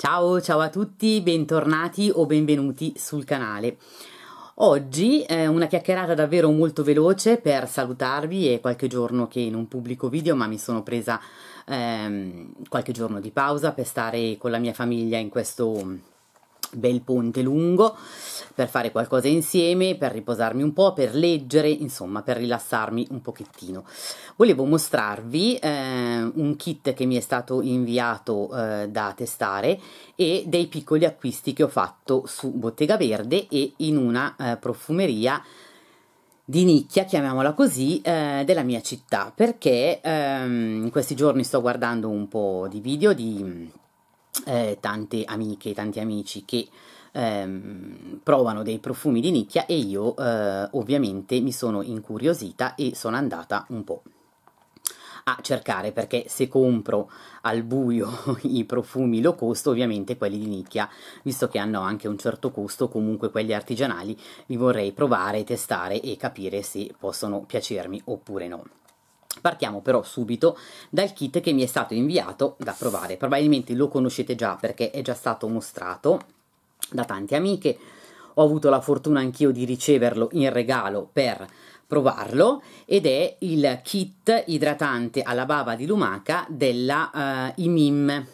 Ciao, ciao a tutti, bentornati o benvenuti sul canale. Oggi eh, una chiacchierata davvero molto veloce per salutarvi, è qualche giorno che non pubblico video ma mi sono presa ehm, qualche giorno di pausa per stare con la mia famiglia in questo bel ponte lungo per fare qualcosa insieme, per riposarmi un po', per leggere, insomma per rilassarmi un pochettino. Volevo mostrarvi eh, un kit che mi è stato inviato eh, da testare e dei piccoli acquisti che ho fatto su Bottega Verde e in una eh, profumeria di nicchia, chiamiamola così, eh, della mia città, perché ehm, in questi giorni sto guardando un po' di video di eh, tante amiche, tanti amici che ehm, provano dei profumi di nicchia e io eh, ovviamente mi sono incuriosita e sono andata un po' a cercare perché se compro al buio i profumi low cost ovviamente quelli di nicchia visto che hanno anche un certo costo comunque quelli artigianali li vorrei provare testare e capire se possono piacermi oppure no Partiamo però subito dal kit che mi è stato inviato da provare, probabilmente lo conoscete già perché è già stato mostrato da tante amiche, ho avuto la fortuna anch'io di riceverlo in regalo per provarlo ed è il kit idratante alla bava di lumaca della uh, eh, IMIM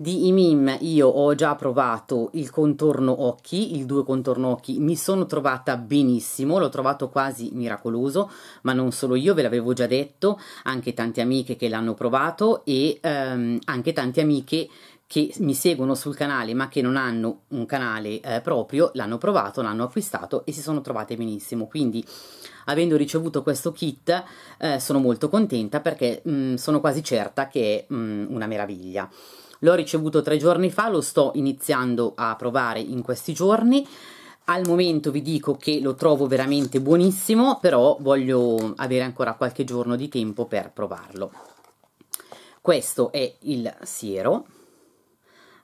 di Imim io ho già provato il contorno occhi, il due contorno occhi, mi sono trovata benissimo, l'ho trovato quasi miracoloso, ma non solo io, ve l'avevo già detto, anche tante amiche che l'hanno provato e ehm, anche tante amiche che mi seguono sul canale ma che non hanno un canale eh, proprio, l'hanno provato, l'hanno acquistato e si sono trovate benissimo, quindi avendo ricevuto questo kit eh, sono molto contenta perché mh, mm, sono quasi certa che è mh, mm, una meraviglia. L'ho ricevuto tre giorni fa, lo sto iniziando a provare in questi giorni. Al momento vi dico che lo trovo veramente buonissimo, però voglio avere ancora qualche giorno di tempo per provarlo. Questo è il siero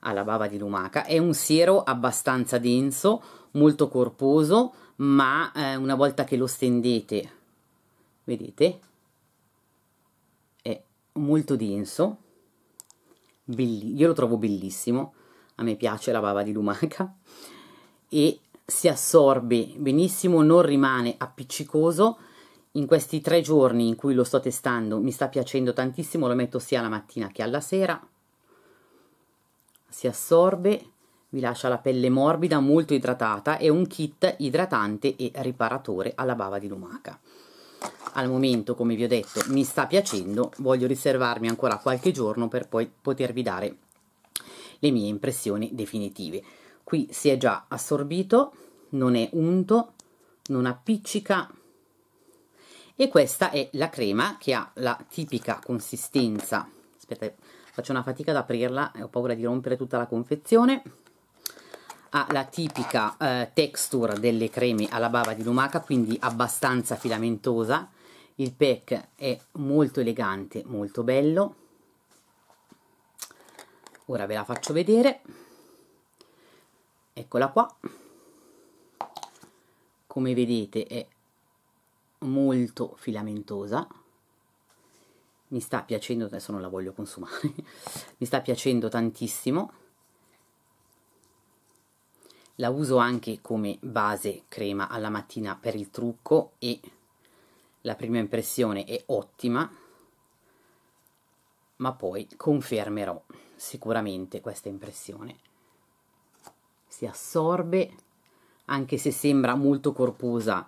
alla bava di lumaca, è un siero abbastanza denso, molto corposo, ma eh, una volta che lo stendete, vedete, è molto denso, Belli- io lo trovo bellissimo, a me piace la bava di lumaca e si assorbe benissimo, non rimane appiccicoso. In questi tre giorni in cui lo sto testando mi sta piacendo tantissimo, lo metto sia la mattina che alla sera. Si assorbe, vi lascia la pelle morbida, molto idratata, è un kit idratante e riparatore alla bava di lumaca al momento come vi ho detto mi sta piacendo voglio riservarmi ancora qualche giorno per poi potervi dare le mie impressioni definitive qui si è già assorbito non è unto non appiccica e questa è la crema che ha la tipica consistenza aspetta faccio una fatica ad aprirla e ho paura di rompere tutta la confezione ha la tipica eh, texture delle creme alla bava di lumaca, quindi abbastanza filamentosa. Il pack è molto elegante, molto bello. Ora ve la faccio vedere. Eccola qua. Come vedete è molto filamentosa mi sta piacendo, adesso non la voglio consumare, mi sta piacendo tantissimo la uso anche come base crema alla mattina per il trucco e la prima impressione è ottima ma poi confermerò sicuramente questa impressione si assorbe anche se sembra molto corposa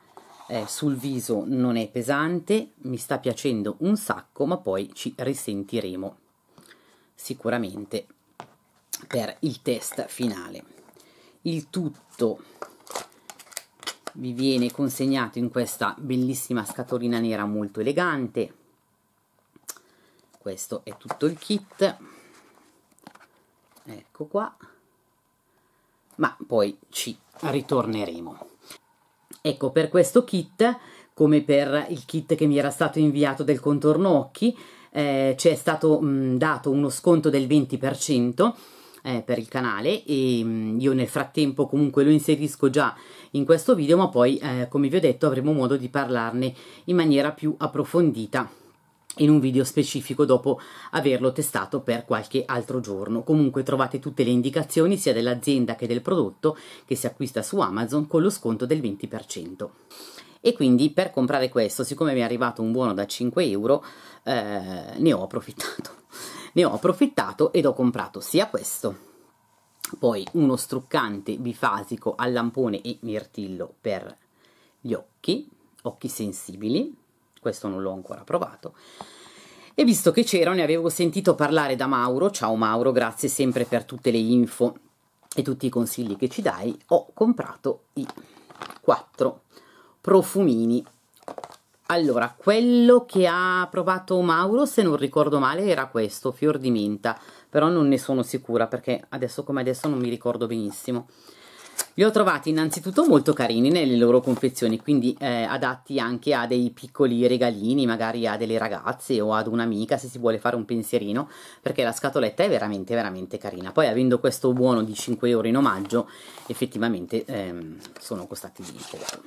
eh, sul viso non è pesante mi sta piacendo un sacco ma poi ci risentiremo sicuramente per il test finale il tutto vi viene consegnato in questa bellissima scatolina nera molto elegante. Questo è tutto il kit. Ecco qua. Ma poi ci ritorneremo. Ecco, per questo kit, come per il kit che mi era stato inviato del contorno occhi, eh, ci è stato mh, dato uno sconto del 20%, eh, per il canale e mh, mm, io nel frattempo comunque lo inserisco già in questo video ma poi eh, come vi ho detto avremo modo di parlarne in maniera più approfondita in un video specifico dopo averlo testato per qualche altro giorno. Comunque trovate tutte le indicazioni sia dell'azienda che del prodotto che si acquista su Amazon con lo sconto del 20%. E quindi per comprare questo, siccome mi è arrivato un buono da 5 euro, eh, ne ho approfittato ne ho approfittato ed ho comprato sia questo poi uno struccante bifasico al lampone e mirtillo per gli occhi, occhi sensibili, questo non l'ho ancora provato, e visto che c'era ne avevo sentito parlare da Mauro, ciao Mauro, grazie sempre per tutte le info e tutti i consigli che ci dai, ho comprato i quattro profumini allora, quello che ha provato Mauro, se non ricordo male, era questo, fior di menta, però non ne sono sicura perché adesso come adesso non mi ricordo benissimo. Li ho trovati innanzitutto molto carini nelle loro confezioni, quindi eh, adatti anche a dei piccoli regalini, magari a delle ragazze o ad un'amica se si vuole fare un pensierino, perché la scatoletta è veramente veramente carina. Poi avendo questo buono di 5 euro in omaggio, effettivamente ehm, sono costati poco.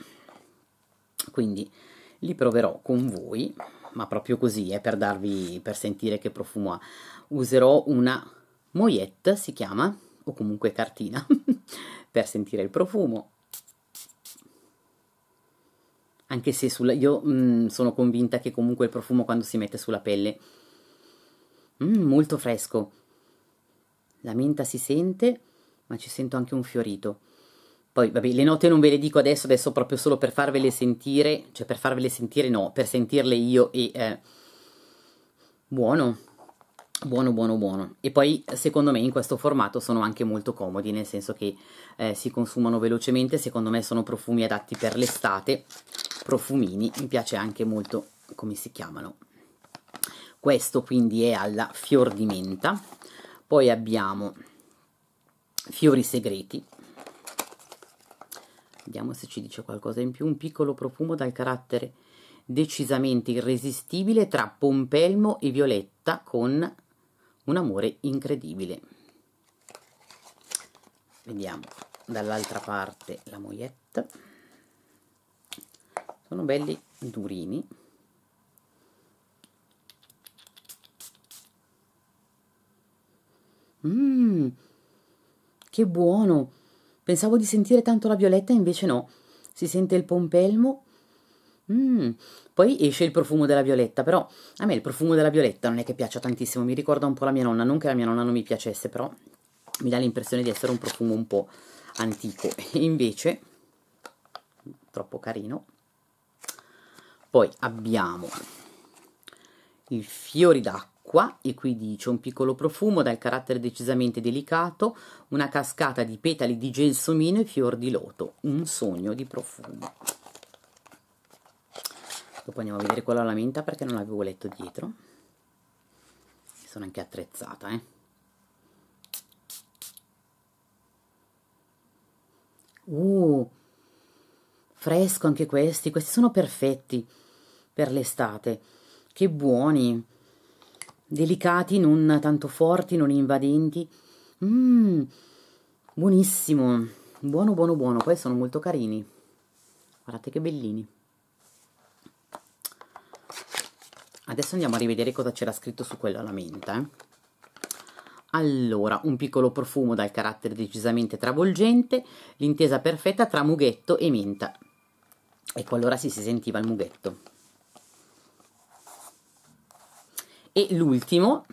Quindi li proverò con voi, ma proprio così, eh, per darvi, per sentire che profumo ha. Userò una moyette, si chiama, o comunque cartina, per sentire il profumo. Anche se sulla, io mm, sono convinta che comunque il profumo quando si mette sulla pelle mm, molto fresco. La menta si sente, ma ci sento anche un fiorito. Poi, vabbè, le note non ve le dico adesso, adesso proprio solo per farvele sentire, cioè per farvele sentire no, per sentirle io e... Eh, buono, buono, buono, buono. E poi, secondo me, in questo formato sono anche molto comodi, nel senso che eh, si consumano velocemente, secondo me sono profumi adatti per l'estate, profumini, mi piace anche molto come si chiamano. Questo quindi è alla fior di menta, poi abbiamo fiori segreti, vediamo se ci dice qualcosa in più, un piccolo profumo dal carattere decisamente irresistibile tra pompelmo e violetta con un amore incredibile. Vediamo dall'altra parte la moglietta. Sono belli durini. Mmm, che buono! Pensavo di sentire tanto la violetta, invece no. Si sente il pompelmo. Mm. Poi esce il profumo della violetta, però a me il profumo della violetta non è che piaccia tantissimo, mi ricorda un po' la mia nonna, non che la mia nonna non mi piacesse, però mi dà l'impressione di essere un profumo un po' antico. E invece, troppo carino. Poi abbiamo i fiori d'acqua acqua e qui dice un piccolo profumo dal carattere decisamente delicato, una cascata di petali di gelsomino e fior di loto, un sogno di profumo. Dopo andiamo a vedere quella lamenta perché non l'avevo letto dietro. Mi Sono anche attrezzata, eh. Uh, fresco anche questi, questi sono perfetti per l'estate. Che buoni! delicati, non tanto forti, non invadenti. Mmm, buonissimo, buono, buono, buono. Poi sono molto carini. Guardate che bellini. Adesso andiamo a rivedere cosa c'era scritto su quella menta. Eh. Allora, un piccolo profumo dal carattere decisamente travolgente, l'intesa perfetta tra mughetto e menta. Ecco, allora sì, si sentiva il mughetto. E l'ultimo,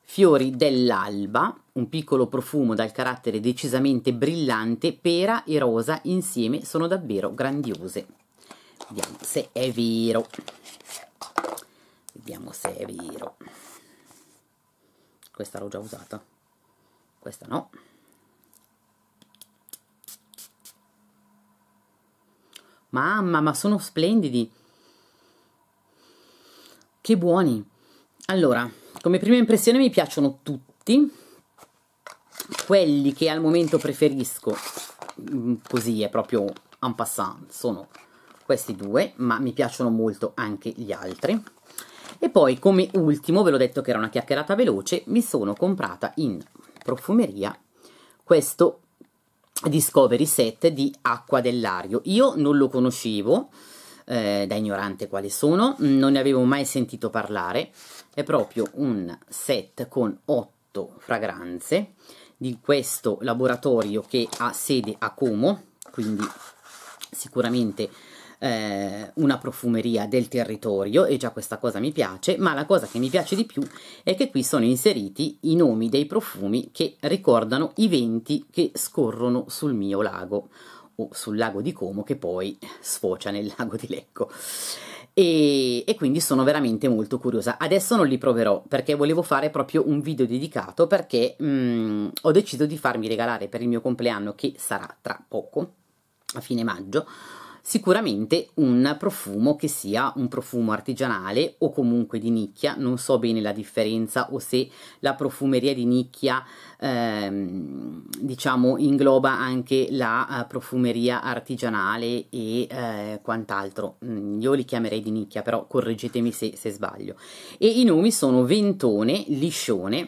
fiori dell'alba, un piccolo profumo dal carattere decisamente brillante, pera e rosa insieme sono davvero grandiose. Vediamo se è vero. Vediamo se è vero. Questa l'ho già usata. Questa no. Mamma, ma sono splendidi! Che buoni! Allora, come prima impressione mi piacciono tutti. Quelli che al momento preferisco, mm, così è proprio un passant, sono questi due, ma mi piacciono molto anche gli altri. E poi, come ultimo, ve l'ho detto che era una chiacchierata veloce, mi sono comprata in profumeria questo Discovery Set di Acqua dell'Ario. Io non lo conoscevo, eh, da ignorante quale sono, non ne avevo mai sentito parlare, è proprio un set con 8 fragranze di questo laboratorio che ha sede a Como, quindi sicuramente eh, una profumeria del territorio e già questa cosa mi piace, ma la cosa che mi piace di più è che qui sono inseriti i nomi dei profumi che ricordano i venti che scorrono sul mio lago sul lago di Como che poi sfocia nel lago di Lecco. E, e, quindi sono veramente molto curiosa. Adesso non li proverò perché volevo fare proprio un video dedicato perché mh, mm, ho deciso di farmi regalare per il mio compleanno che sarà tra poco, a fine maggio, sicuramente un profumo che sia un profumo artigianale o comunque di nicchia, non so bene la differenza o se la profumeria di nicchia ehm, diciamo ingloba anche la eh, profumeria artigianale e eh, quant'altro, mm, io li chiamerei di nicchia però correggetemi se, se sbaglio e i nomi sono Ventone, Liscione,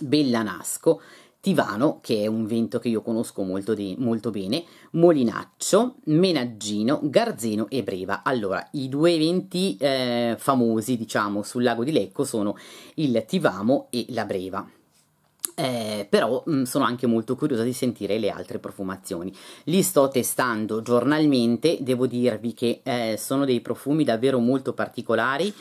Bellanasco, Tivano, che è un vento che io conosco molto, de- molto bene, Molinaccio, Menaggino, Garzeno e Breva. Allora, i due venti eh, famosi, diciamo, sul lago di Lecco sono il Tivamo e la Breva. Eh, però mh, mm, sono anche molto curiosa di sentire le altre profumazioni. Li sto testando giornalmente, devo dirvi che eh, sono dei profumi davvero molto particolari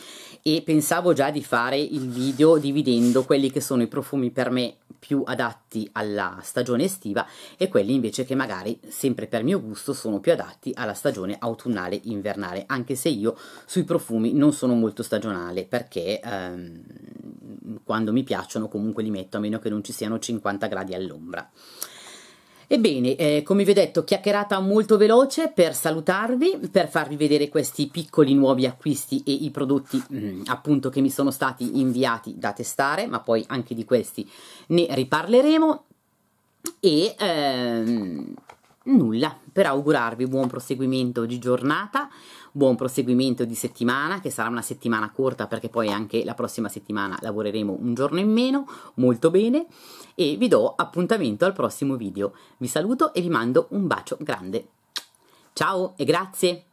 e pensavo già di fare il video dividendo quelli che sono i profumi per me più adatti alla stagione estiva e quelli invece che magari sempre per mio gusto sono più adatti alla stagione autunnale invernale anche se io sui profumi non sono molto stagionale perché ehm, quando mi piacciono comunque li metto, a meno che non ci siano 50 gradi all'ombra. Ebbene, eh, come vi ho detto, chiacchierata molto veloce per salutarvi, per farvi vedere questi piccoli nuovi acquisti e i prodotti mh, mm, appunto che mi sono stati inviati da testare, ma poi anche di questi ne riparleremo e ehm, nulla per augurarvi buon proseguimento di giornata, buon proseguimento di settimana, che sarà una settimana corta perché poi anche la prossima settimana lavoreremo un giorno in meno, molto bene, e vi do appuntamento al prossimo video. Vi saluto e vi mando un bacio grande. Ciao e grazie!